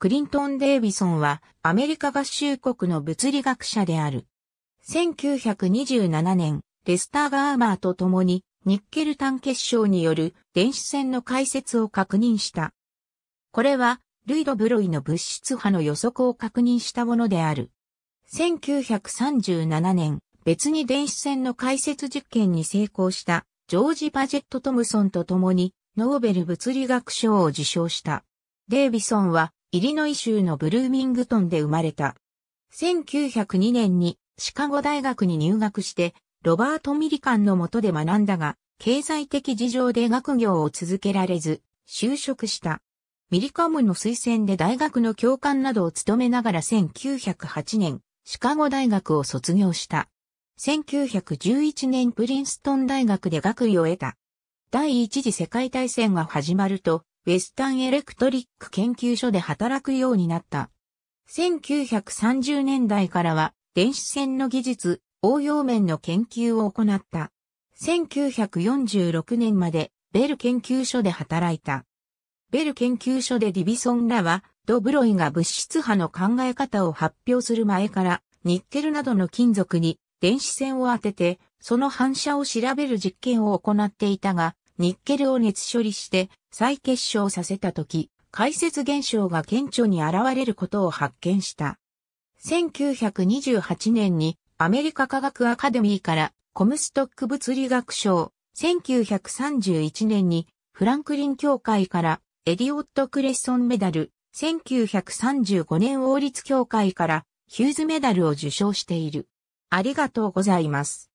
クリントン・デイビソンはアメリカ合衆国の物理学者である。1927年、レスター・ガーマーと共にニッケル炭結晶による電子線の解説を確認した。これは、ルイド・ブロイの物質波の予測を確認したものである。1937年、別に電子線の解説実験に成功したジョージ・バジェット・トムソンと共にノーベル物理学賞を受賞した。デイビソンはイリノイ州のブルーミングトンで生まれた。1902年にシカゴ大学に入学して、ロバート・ミリカンの下で学んだが、経済的事情で学業を続けられず、就職した。ミリカムの推薦で大学の教官などを務めながら1908年、シカゴ大学を卒業した。1911年プリンストン大学で学位を得た。第一次世界大戦が始まると、ウェスタンエレクトリック研究所で働くようになった。1930年代からは電子線の技術、応用面の研究を行った。1946年までベル研究所で働いた。ベル研究所でディビソンらはドブロイが物質波の考え方を発表する前からニッケルなどの金属に電子線を当ててその反射を調べる実験を行っていたが、ニッケルを熱処理して再結晶させたとき、解説現象が顕著に現れることを発見した。1928年にアメリカ科学アカデミーからコムストック物理学賞、1931年にフランクリン協会からエリオット・クレッソンメダル、1935年王立協会からヒューズメダルを受賞している。ありがとうございます。